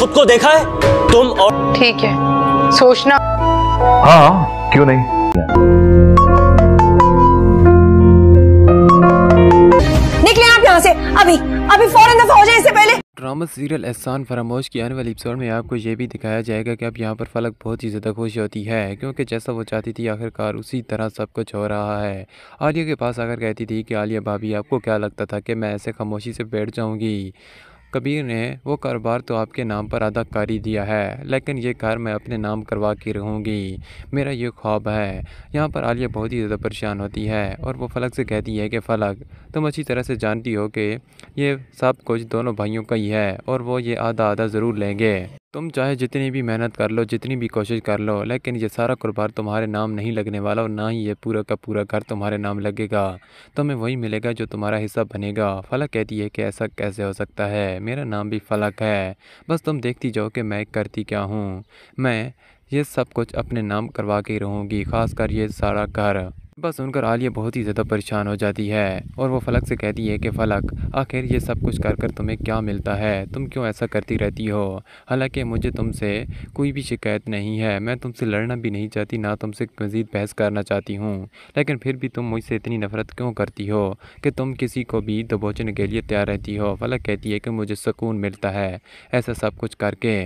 खुद को देखा है तुम और ठीक है सोचना हाँ क्यों नहीं निकले आप यहाँ से अभी अभी फौरन दफा हो जाए इससे पहले ड्रामा सीरियल एहसान फरामोश की आने वाली एपिसोड में आपको ये भी दिखाया जाएगा कि अब यहाँ पर फलक बहुत ही ज़्यादा खुश होती है क्योंकि जैसा वो चाहती थी आखिरकार उसी तरह सब कुछ हो रहा है आलिया के पास आकर कहती थी कि आलिया भाभी आपको क्या लगता था कि मैं ऐसे खामोशी से बैठ जाऊँगी कबीर ने वो कारोबार तो आपके नाम पर अदा कर ही दिया है लेकिन ये घर मैं अपने नाम करवा के रहूँगी मेरा ये ख्वाब है यहाँ पर आलिया बहुत ही ज़्यादा परेशान होती है और वो फलक से कहती है कि फलक तुम अच्छी तरह से जानती हो कि ये सब कुछ दोनों भाइयों का ही है और वो ये आधा आधा ज़रूर लेंगे तुम चाहे जितनी भी मेहनत कर लो जितनी भी कोशिश कर लो लेकिन ये सारा कारोबार तुम्हारे नाम नहीं लगने वाला और ना ही ये पूरा का पूरा घर तुम्हारे नाम लगेगा तुम्हें वही मिलेगा जो तुम्हारा हिस्सा बनेगा फलक कहती है कि ऐसा कैसे हो सकता है मेरा नाम भी फलक है बस तुम देखती जाओ कि मैं करती क्या हूँ मैं ये सब कुछ अपने नाम करवा के रहूँगी ख़ास कर ये सारा घर बस सुनकर आलिया बहुत ही ज़्यादा परेशान हो जाती है और वो फलक से कहती है कि फलक आखिर ये सब कुछ कर कर तुम्हें क्या मिलता है तुम क्यों ऐसा करती रहती हो हालांकि मुझे तुमसे कोई भी शिकायत नहीं है मैं तुमसे लड़ना भी नहीं चाहती ना तुमसे मज़ीद बहस करना चाहती हूँ लेकिन फिर भी तुम मुझसे इतनी नफरत क्यों करती हो कि तुम किसी को भी दबोचने के लिए तैयार रहती हो फलक कहती है कि मुझे सुकून मिलता है ऐसा सब कुछ करके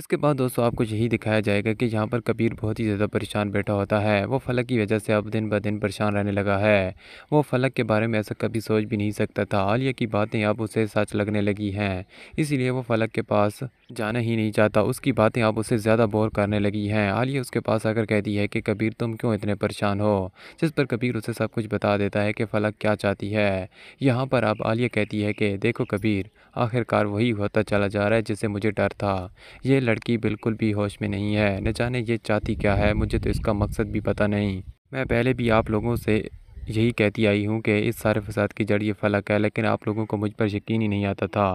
इसके बाद दोस्तों आपको यही दिखाया जाएगा कि यहाँ पर कबीर बहुत ही ज़्यादा परेशान बैठा होता है वो फलक की वजह से अब दिन ब दिन परेशान रहने लगा है वो फलक के बारे में ऐसा कभी सोच भी नहीं सकता था आलिया की बातें अब उसे सच लगने लगी हैं इसीलिए वो फलक के पास जाना ही नहीं चाहता उसकी बातें अब उसे ज़्यादा बोर करने लगी हैं आलिया उसके पास आकर कहती है कि कबीर तुम क्यों इतने परेशान हो जिस पर कबीर उसे सब कुछ बता देता है कि फलक क्या चाहती है यहाँ पर अब आलिया कहती है कि देखो कबीर आखिरकार वही होता चला जा रहा है जिससे मुझे डर था ये लड़की बिल्कुल भी होश में नहीं है न जाने ये चाहती क्या है मुझे तो इसका मकसद भी पता नहीं मैं पहले भी आप लोगों से यही कहती आई हूँ कि इस सारे फसाद की जड़ ये फलक है लेकिन आप लोगों को मुझ पर यकीन ही नहीं आता था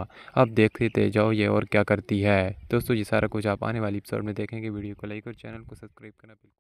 अब देखते थे जाओ ये और क्या करती है दोस्तों ये सारा कुछ आप आने वाली एपिसोड में देखेंगे वीडियो को लाइक और चैनल को सब्सक्राइब करना बिल्कुल